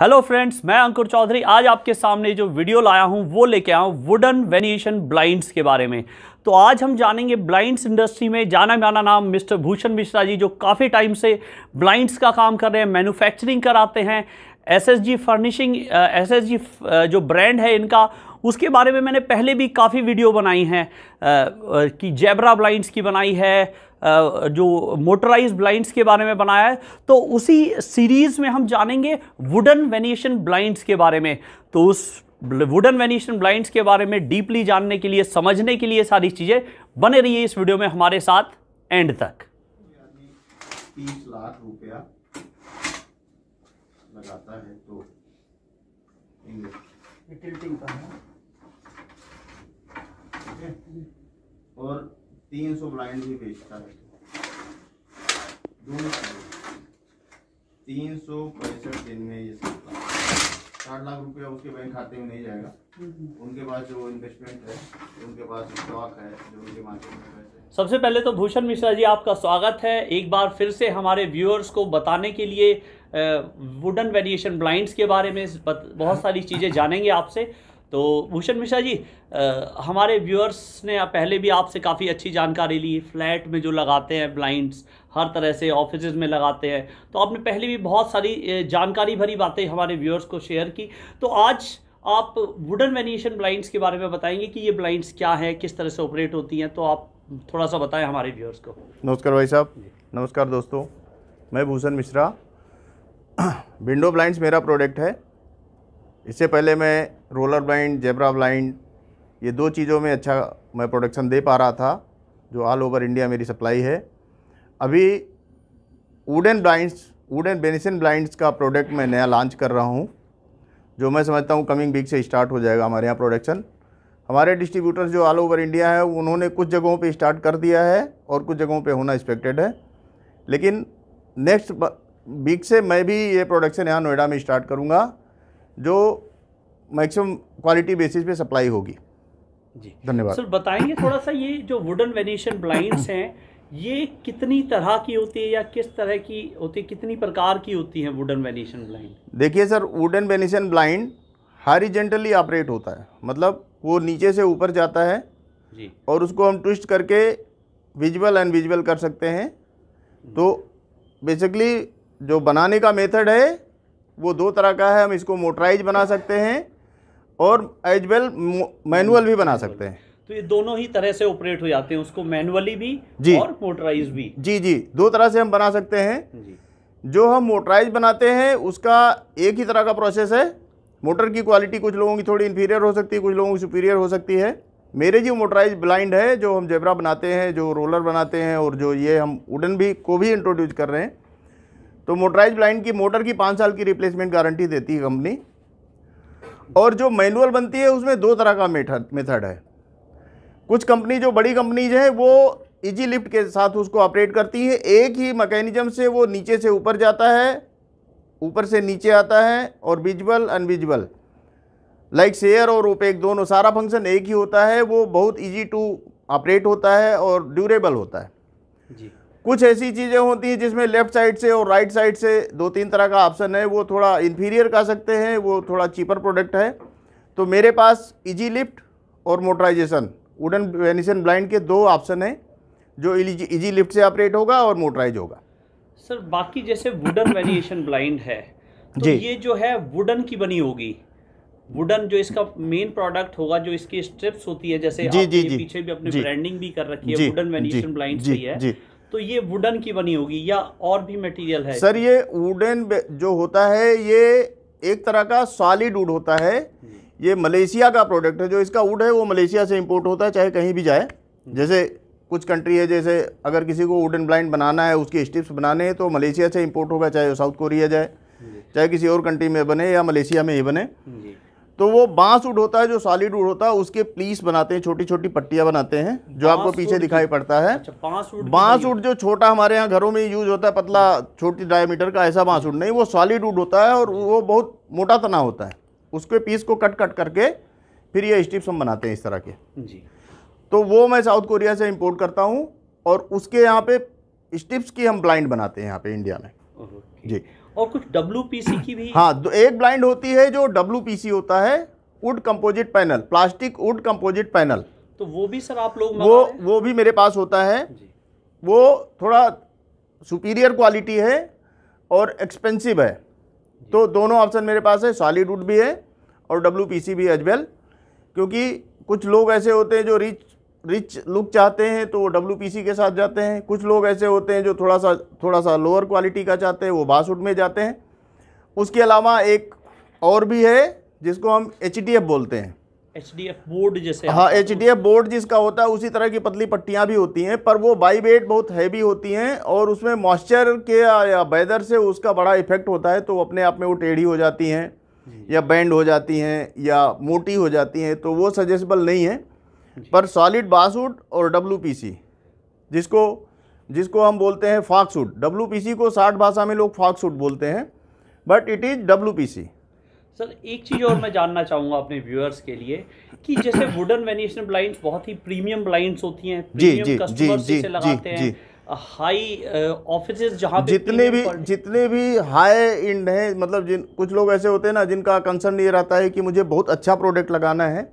Hello friends मैं अंकुर चौधरी आज आपके सामने जो वीडियो लाया हूं वो लेके आया हूं वुडन वेनिएशन ब्लाइंड्स के बारे में तो आज हम जानेंगे ब्लाइंड्स इंडस्ट्री में जाना माना नाम मिस्टर भूषण मिश्रा जी जो काफ़ी टाइम से ब्लाइंड्स का काम कर रहे हैं मैन्युफैक्चरिंग कराते हैं एसएसजी फर्निशिंग एसएसजी जो ब्रांड है इनका उसके बारे में मैंने पहले भी काफ़ी वीडियो बनाई हैं कि जेबरा ब्लाइंड्स की बनाई है जो मोटराइज ब्लाइंड्स के बारे में बनाया है तो उसी सीरीज़ में हम जानेंगे वुडन वेनिएशन ब्लाइंड्स के बारे में तो उस वुडन वेनिएशन ब्लाइंड्स के बारे में डीपली जानने के लिए समझने के लिए सारी चीज़ें बने रही इस वीडियो में हमारे साथ एंड तक तीस लाख रुपया लगाता है तो तीन सौ ब्लाइंड भी बेचता है दोनों तीन सौ पैंसठ दिन में ये सब साठ लाख रुपया उसके बैंक खाते में नहीं जाएगा उनके पास जो इन्वेस्टमेंट है उनके पास स्टॉक है जो उनके मार्केट में पैसे सबसे पहले तो भूषण मिश्रा जी आपका स्वागत है एक बार फिर से हमारे व्यूअर्स को बताने के लिए वुडन वेरिएशन ब्लाइंड्स के बारे में बहुत सारी चीज़ें जानेंगे आपसे तो भूषण मिश्रा जी आ, हमारे व्यूअर्स ने पहले भी आपसे काफ़ी अच्छी जानकारी ली फ्लैट में जो लगाते हैं ब्लाइंड्स हर तरह से ऑफिस में लगाते हैं तो आपने पहले भी बहुत सारी जानकारी भरी बातें हमारे व्यूअर्स को शेयर की तो आज आप वुडन वेनिएशन ब्लाइंड्स के बारे में बताएंगे कि ये ब्लाइंड्स क्या है किस तरह से ऑपरेट होती हैं तो आप थोड़ा सा बताएं हमारे व्यूअर्स को नमस्कार भाई साहब नमस्कार दोस्तों मैं भूषण मिश्रा विंडो ब्लाइंड्स मेरा प्रोडक्ट है इससे पहले मैं रोलर ब्लाइंड जेबरा ब्लाइंड ये दो चीज़ों में अच्छा मैं प्रोडक्शन दे पा रहा था जो ऑल ओवर इंडिया मेरी सप्लाई है अभी wooden blinds wooden venetian blinds का प्रोडक्ट मैं नया लॉन्च कर रहा हूँ जो मैं समझता हूँ कमिंग वीक से स्टार्ट हो जाएगा हमारे यहाँ प्रोडक्शन हमारे डिस्ट्रीब्यूटर्स जो ऑल ओवर इंडिया है उन्होंने कुछ जगहों पे स्टार्ट कर दिया है और कुछ जगहों पे होना एक्सपेक्टेड है लेकिन नेक्स्ट वीक से मैं भी ये प्रोडक्शन यहाँ नोएडा में स्टार्ट करूँगा जो मैक्सिमम क्वालिटी बेसिस पे सप्लाई होगी जी धन्यवाद सर बताएंगे थोड़ा सा ये जो वुडन वेनेशन ब्लाइंड्स हैं ये कितनी तरह की होती है या किस तरह की होती है कितनी प्रकार की होती है वुडन वेनेशन ब्लाइंड देखिए sir wooden venetian blind horizontally operate होता है मतलब वो नीचे से ऊपर जाता है जी और उसको हम ट्विस्ट करके विजुअल एंड विजुअल कर सकते हैं तो बेसिकली जो बनाने का मेथड है वो दो तरह का है हम इसको मोटराइज बना सकते हैं और एज वेल मैनुअल भी बना सकते हैं तो ये दोनों ही तरह से ऑपरेट हो जाते हैं उसको मैनुअली भी जी और मोटराइज भी जी जी दो तरह से हम बना सकते हैं जी जो हम मोटराइज बनाते हैं उसका एक ही तरह का प्रोसेस है मोटर की क्वालिटी कुछ लोगों की थोड़ी इन्फीरियर हो सकती है कुछ लोगों की सुपीरियर हो सकती है मेरे जो मोटराइज ब्लाइंड है जो हम जेबरा बनाते हैं जो रोलर बनाते हैं और जो ये हम वुडन भी को भी इंट्रोड्यूस कर रहे हैं तो मोटराइज ब्लाइंड की मोटर की पाँच साल की रिप्लेसमेंट गारंटी देती है कंपनी और जो मैनुअल बनती है उसमें दो तरह का मेथड मेथड है कुछ कंपनी जो बड़ी कंपनीज है वो इजी लिफ्ट के साथ उसको ऑपरेट करती है एक ही मैकेनिज्म से वो नीचे से ऊपर जाता है ऊपर से नीचे आता है और विजबल अनविजबल लाइक शेयर और ओपेक दोनों सारा फंक्शन एक ही होता है वो बहुत इजी टू ऑपरेट होता है और ड्यूरेबल होता है जी कुछ ऐसी चीज़ें होती हैं जिसमें लेफ़्ट साइड से और राइट साइड से दो तीन तरह का ऑप्शन है वो थोड़ा इन्फीरियर कह सकते हैं वो थोड़ा चीपर प्रोडक्ट है तो मेरे पास इजी लिफ्ट और मोटराइजेशन वुडन वेनिसन ब्लाइंड के दो ऑप्शन हैं जो इजी लिफ्ट से ऑपरेट होगा और मोटराइज होगा सर बाकी जैसे वुडन वेनिएशन ब्लाइंड है तो जी ये जो है वुडन की बनी होगी वुडन जो इसका मेन प्रोडक्ट होगा जो इसकी स्ट्रिप्स होती है जैसे जी, जी, जी, पीछे भी अपने ब्रांडिंग भी कर रखी है वुडन वेनिएशन ब्लाइंड है तो ये वुडन की बनी होगी या और भी मटेरियल है सर ये वुडन जो होता है ये एक तरह का सॉलिड वुड होता है हम्म। ये मलेशिया का प्रोडक्ट है जो इसका वुड है वो मलेशिया से इम्पोर्ट होता है चाहे कहीं भी जाए हम्म। जैसे कुछ कंट्री है जैसे अगर किसी को वुडन ब्लाइंड बनाना है उसके स्टिप्स बनाने हैं तो मलेशिया से इम्पोर्ट होगा चाहे साउथ कोरिया जाए चाहे किसी और कंट्री में बने या मलेशिया में ही बने तो वो बांस उड होता है जो सॉलिड उड होता है उसके प्लीस बनाते हैं छोटी छोटी पट्टियां बनाते हैं जो आपको पीछे दिखाई पड़ता है अच्छा, बांस उड जो छोटा हमारे यहाँ घरों में यूज होता है पतला छोटी डायमीटर का ऐसा बांस उड नहीं वो सॉलिड उड होता है और वो बहुत मोटा तना होता है उसके पीस को कट कट करके फिर ये स्टिप्स हम बनाते हैं इस तरह के तो वो मैं साउथ कोरिया से इम्पोर्ट करता हूँ और उसके यहाँ पे स्टिप्स की हम ब्लाइंड बनाते हैं यहाँ पे इंडिया में जी और कुछ डब्ल्यू की भी हाँ एक ब्लाइंड होती है जो डब्ल्यू होता है wood composite panel plastic wood composite panel तो वो भी सर आप लोग वो वो भी मेरे पास होता है वो थोड़ा सुपीरियर क्वालिटी है और एक्सपेंसिव है तो दोनों ऑप्शन मेरे पास है सॉलिड वुड भी है और डब्ल्यू भी एज वेल क्योंकि कुछ लोग ऐसे होते हैं जो रिच रिच लुक चाहते हैं तो वो डब्ल्यू के साथ जाते हैं कुछ लोग ऐसे होते हैं जो थोड़ा सा थोड़ा सा लोअर क्वालिटी का चाहते हैं वो बासुट में जाते हैं उसके अलावा एक और भी है जिसको हम एच बोलते हैं एच बोर्ड जैसे हाँ एच डी बोर्ड जिसका होता है उसी तरह की पतली पट्टियाँ भी होती हैं पर वो बाई वेट बहुत हैवी होती हैं और उसमें मॉइस्चर के या वेदर से उसका बड़ा इफेक्ट होता है तो अपने आप में वो टेढ़ी हो जाती हैं या बैंड हो जाती हैं या मोटी हो जाती हैं तो वो सजेस्बल नहीं है पर सॉलिड बासवुड और डब्ल्यू जिसको जिसको हम बोलते हैं फॉक्सवुड डब्ल्यू को साठ भाषा में लोग फॉक्सवुड बोलते हैं but it is W sir एक चीज़ और मैं जानना चाहूँगा अपने व्यूअर्स के लिए कि जैसे वुडन वेनिशन ब्लाइंड बहुत ही प्रीमियम ब्लाइंड्स होती हैं प्रीमियम जी, जी, लगाते जी, जी, हाई ऑफिस जहाँ जितने भी जितने भी हाई इंड हैं मतलब जिन कुछ लोग ऐसे होते हैं ना जिनका कंसर्न ये रहता है कि मुझे बहुत अच्छा प्रोडक्ट लगाना है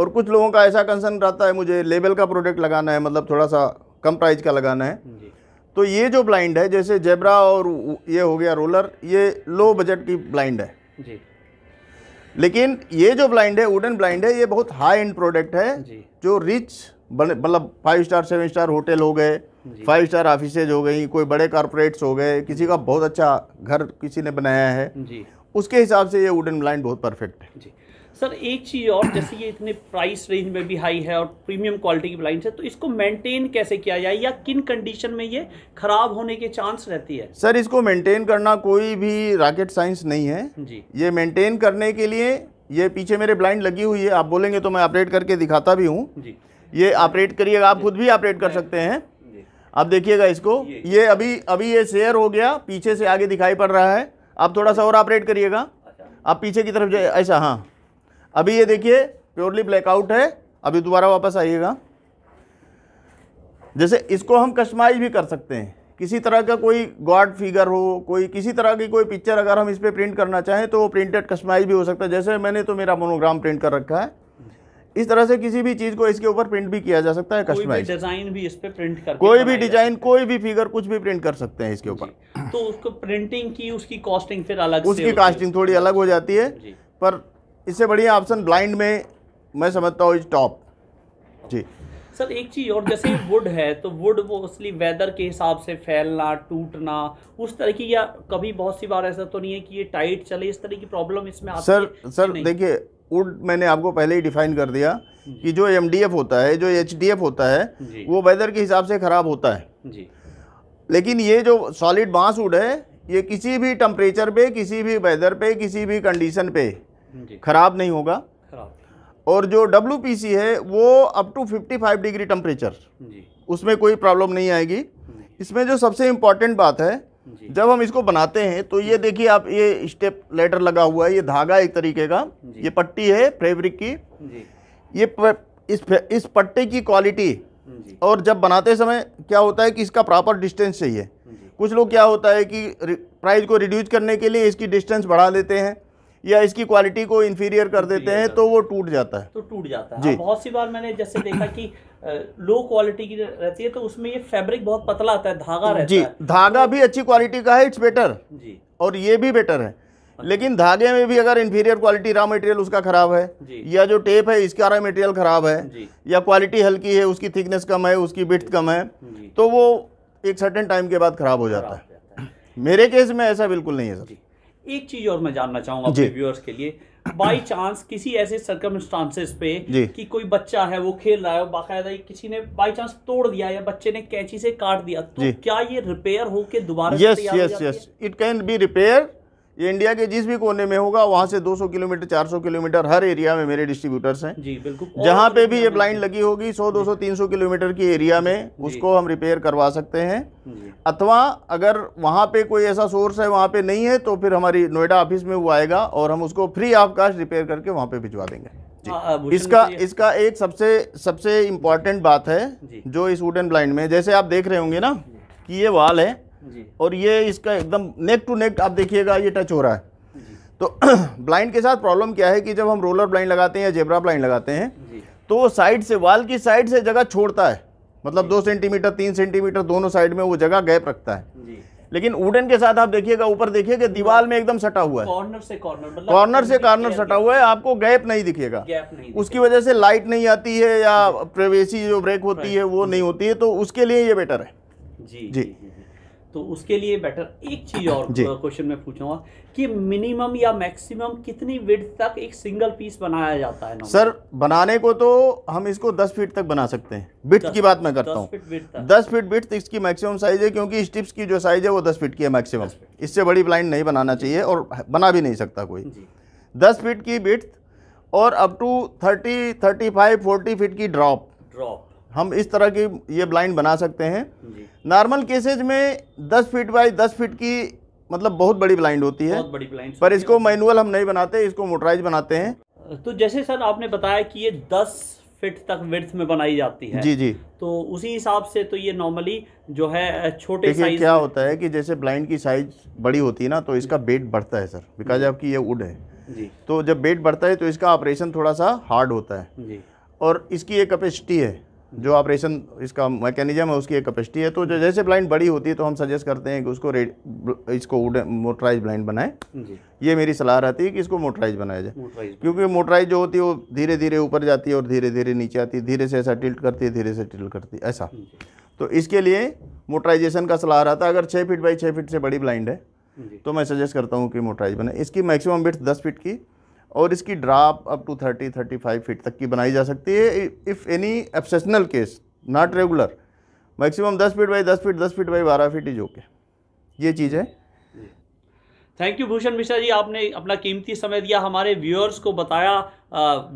और कुछ लोगों का ऐसा कंसर्न रहता है मुझे लेबल का प्रोडक्ट लगाना है मतलब थोड़ा सा कम प्राइस का लगाना है तो ये जो ब्लाइंड है जैसे जेबरा और ये हो गया रोलर ये लो बजट की ब्लाइंड है जी लेकिन ये जो ब्लाइंड है वुडन ब्लाइंड है ये बहुत हाई एंड प्रोडक्ट है जी। जो रिच मतलब five star seven star hotel हो गए फाइव स्टार ऑफिसेज हो गई कोई बड़े कारपोरेट्स हो गए किसी का बहुत अच्छा घर किसी ने बनाया है जी। उसके हिसाब से ये वुडन ब्लाइंड बहुत परफेक्ट है जी। सर एक चीज़ और जैसे ये इतने प्राइस रेंज में भी हाई है और प्रीमियम क्वालिटी की ब्लाइंड है तो इसको मेंटेन कैसे किया जाए या किन कंडीशन में ये खराब होने के चांस रहती है सर इसको मेंटेन करना कोई भी रॉकेट साइंस नहीं है जी ये मेंटेन करने के लिए ये पीछे मेरे ब्लाइंड लगी हुई है आप बोलेंगे तो मैं ऑपरेट करके दिखाता भी हूँ जी ये ऑपरेट करिएगा आप खुद भी ऑपरेट कर सकते हैं आप देखिएगा इसको ये अभी अभी ये शेयर हो गया पीछे से आगे दिखाई पड़ रहा है आप थोड़ा सा और ऑपरेट करिएगा अच्छा। आप पीछे की तरफ जाए ऐसा हाँ अभी ये देखिए प्योरली ब्लैकआउट है अभी दोबारा वापस आइएगा जैसे इसको हम कस्टमाइज भी कर सकते हैं किसी तरह का कोई गॉड फिगर हो कोई किसी तरह की कोई पिक्चर अगर हम इस पर प्रिंट करना चाहें तो वो प्रिंटेड कस्टमाइज भी हो सकता है जैसे मैंने तो मेरा मोनोग्राम प्रिंट कर रखा है इस तरह से किसी भी चीज़ को इसके ऊपर प्रिंट भी किया जा सकता है कस्टमाइज डिजाइन भी इस पर प्रिंट कर कोई भी डिजाइन कोई भी फिगर कुछ भी प्रिंट कर सकते हैं इसके ऊपर तो उसको प्रिंटिंग की उसकी कॉस्टिंग फिर अलग उसकी कास्टिंग थोड़ी अलग हो जाती है पर इससे बढ़िया ऑप्शन ब्लाइंड में मैं समझता हूँ इज टॉप जी सर एक चीज़ और जैसे वुड है तो वुड वो असली वेदर के हिसाब से फैलना टूटना उस तरह की या कभी बहुत सी बार ऐसा तो नहीं है कि ये टाइट चले इस तरह की प्रॉब्लम इसमें आती सर सर देखिए वुड मैंने आपको पहले ही डिफाइन कर दिया कि जो एम होता है जो एच होता है वो वेदर के हिसाब से ख़राब होता है जी लेकिन ये जो सॉलिड बांस वुड है ये किसी भी टम्परेचर पे किसी भी वेदर पे किसी भी कंडीशन पे ख़राब नहीं होगा और जो डब्ल्यू है वो अप टू 55 डिग्री टेम्परेचर उसमें कोई प्रॉब्लम नहीं आएगी इसमें जो सबसे इम्पॉर्टेंट बात है जब हम इसको बनाते हैं तो ये देखिए आप ये स्टेप लेटर लगा हुआ है ये धागा एक तरीके का ये पट्टी है फैब्रिक की ये प, इस इस पट्टे की क्वालिटी और जब बनाते समय क्या होता है कि इसका प्रॉपर डिस्टेंस चाहिए कुछ लोग क्या होता है कि प्राइस को रिड्यूज करने के लिए इसकी डिस्टेंस बढ़ा देते हैं या इसकी क्वालिटी को इन्फीरियर कर देते हैं तो वो टूट जाता है तो टूट जाता है बहुत सी बार मैंने जैसे देखा कि लो क्वालिटी की रहती है तो उसमें ये फैब्रिक बहुत पतला आता है धागा रहता जी है। धागा भी अच्छी क्वालिटी का है इट्स बेटर जी और ये भी बेटर है अच्छा। लेकिन धागे में भी अगर इन्फीरियर क्वालिटी रॉ मटेरियल उसका खराब है या जो टेप है इसका रॉ मटेरियल खराब है या क्वालिटी हल्की है उसकी थिकनेस कम है उसकी बिट कम है तो वो एक सर्टेन टाइम के बाद खराब हो जाता है मेरे केस में ऐसा बिल्कुल नहीं है सर एक चीज और मैं जानना चाहूंगा अपने व्यूअर्स के लिए बाई चांस किसी ऐसे सर्कमस्टांसेस पे कि कोई बच्चा है वो खेल रहा है बाकायदा किसी ने बाई चांस तोड़ दिया या बच्चे ने कैंची से काट दिया तो क्या ये रिपेयर होके दोबारा yes yes yes it can be repair ये इंडिया के जिस भी कोने में होगा वहाँ से 200 किलोमीटर 400 किलोमीटर हर एरिया में मेरे डिस्ट्रीब्यूटर्स हैं जी बिल्कुल जहाँ पे भी ये ब्लाइंड लगी होगी 100 200 300 किलोमीटर की एरिया में उसको हम रिपेयर करवा सकते हैं अथवा अगर वहाँ पे कोई ऐसा सोर्स है वहाँ पे नहीं है तो फिर हमारी नोएडा ऑफिस में वो आएगा और हम उसको फ्री ऑफ कास्ट रिपेयर करके वहाँ पे भिजवा देंगे हाँ, हाँ, इसका इसका एक सबसे सबसे इम्पॉर्टेंट बात है जो इस वुडन ब्लाइंड में जैसे आप देख रहे होंगे ना कि ये वाल है और ये इसका एकदम नेक टू नेक आप देखिएगा ये टच हो रहा है तो ब्लाइंड के साथ प्रॉब्लम क्या है कि जब हम रोलर ब्लाइंड लगाते हैं या जेबरा ब्लाइंड लगाते हैं तो वो साइड से वाल की साइड से जगह छोड़ता है मतलब दो सेंटीमीटर तीन सेंटीमीटर दोनों साइड में वो जगह गैप रखता है लेकिन वुडन के साथ आप देखिएगा ऊपर देखिएगा दीवार में एकदम सटा हुआ है कॉर्नर से कॉर्नर मतलब कॉर्नर से कॉर्नर सटा हुआ है आपको गैप नहीं दिखेगा गैप नहीं उसकी वजह से लाइट नहीं आती है या प्रवेशी जो ब्रेक होती है वो नहीं होती है तो उसके लिए ये बेटर है जी जी तो उसके लिए बेटर एक चीज और क्वेश्चन में पूछूंगा कि मिनिमम या मैक्सिमम कितनी विड तक एक सिंगल पीस बनाया जाता है सर बनाने को तो हम इसको 10 फीट तक बना सकते हैं बिट की बात मैं करता हूँ दस फीट बिट इसकी मैक्सिमम साइज है क्योंकि स्टिप्स की जो साइज है वो दस फीट की है मैक्सिमम इससे बड़ी ब्लाइंड नहीं बनाना चाहिए और बना भी नहीं सकता कोई दस फीट की बिट और up to thirty thirty five forty feet की ड्रॉप ड्रॉप हम इस तरह की ये ब्लाइंड बना सकते हैं नॉर्मल केसेज में दस फीट बाई दस फीट की मतलब बहुत बड़ी ब्लाइंड होती है बहुत बड़ी ब्लाइंड पर इसको मैनुअल हम नहीं बनाते इसको मोटराइज बनाते हैं तो जैसे सर आपने बताया कि ये दस फिट तक विर्थ में बनाई जाती है जी जी तो उसी हिसाब से तो ये नॉर्मली जो है छोटे साइज क्या होता है कि जैसे ब्लाइंड की साइज बड़ी होती है ना तो इसका वेट बढ़ता है सर बिकॉज आपकी ये वुड है जी तो जब वेट बढ़ता है तो इसका ऑपरेशन थोड़ा सा हार्ड होता है जी और इसकी ये कैपेसिटी है जो ऑपरेशन इसका मैकेनिज्म है उसकी एक कैपेसिटी है तो जैसे ब्लाइंड बड़ी होती है तो हम सजेस्ट करते हैं कि उसको रेड इसको मोटराइज ब्लाइंड बनाएं ये मेरी सलाह रहती है कि इसको मोटराइज बनाया जाए क्योंकि मोटराइज जो होती है वो धीरे धीरे ऊपर जाती है और धीरे धीरे नीचे आती है धीरे से ऐसा टिल्ट करती है धीरे से टिल्ट करती है ऐसा तो इसके लिए मोटराइजेशन का सलाह रहता है अगर छः फीट बाई छः फीट से बड़ी ब्लाइंड है तो मैं सजेस्ट करता हूँ कि मोटराइज बनाए इसकी मैक्सिमम बिट्स दस फीट की और इसकी ड्राप अप टू 30 35 फीट तक की बनाई जा सकती है if any exceptional case not regular maximum 10 feet by 10 feet 10 feet by 12 feet is okay ये चीज़ है थैंक यू भूषण मिश्रा जी आपने अपना कीमती समय दिया हमारे व्यूअर्स को बताया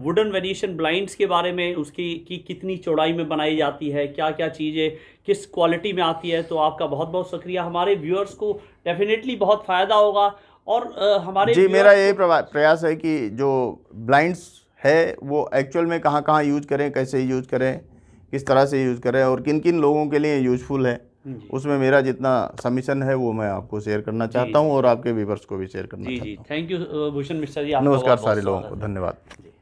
वुडन वेनिशन ब्लाइंड्स के बारे में उसकी की कितनी चौड़ाई में बनाई जाती है क्या क्या चीज़ें किस क्वालिटी में आती है तो आपका बहुत बहुत शुक्रिया हमारे व्यूअर्स को डेफिनेटली बहुत फ़ायदा होगा और हमारे जी मेरा यही प्रयास है कि जो ब्लाइंड्स है वो एक्चुअल में कहाँ कहाँ यूज करें कैसे यूज करें किस तरह से यूज करें और किन किन लोगों के लिए यूजफुल है उसमें मेरा जितना समिशन है वो मैं आपको शेयर करना चाहता हूँ और आपके व्यूवर्स को भी शेयर करना जी जी थैंक यू भूषण मिश्रा जी नमस्कार सारे लोगों को धन्यवाद